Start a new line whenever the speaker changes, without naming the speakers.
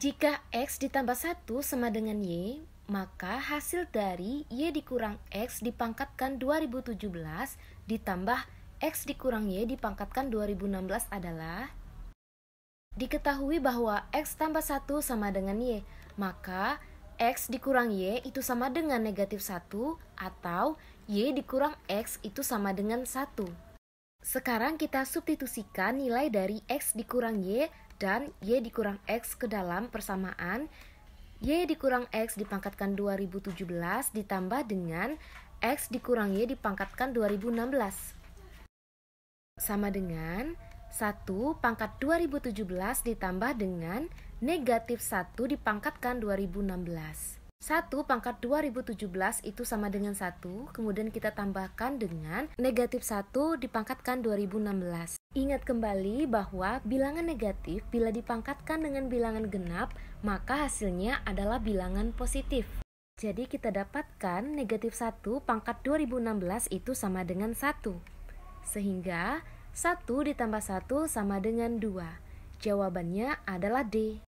Jika X ditambah 1 sama dengan Y, maka hasil dari Y dikurang X dipangkatkan 2017 ditambah X dikurang Y dipangkatkan 2016 adalah Diketahui bahwa X tambah 1 sama dengan Y, maka X dikurang Y itu sama dengan negatif 1 atau Y dikurang X itu sama dengan 1. Sekarang kita substitusikan nilai dari X dikurang Y dan Y dikurang X ke dalam persamaan Y dikurang X dipangkatkan 2017 ditambah dengan X dikurang Y dipangkatkan 2016 sama dengan 1 pangkat 2017 ditambah dengan negatif 1 dipangkatkan 2016 1 pangkat 2017 itu sama dengan 1, kemudian kita tambahkan dengan negatif 1 dipangkatkan 2016. Ingat kembali bahwa bilangan negatif bila dipangkatkan dengan bilangan genap, maka hasilnya adalah bilangan positif. Jadi kita dapatkan negatif 1 pangkat 2016 itu sama dengan 1. Sehingga 1 ditambah 1 sama dengan 2. Jawabannya adalah D.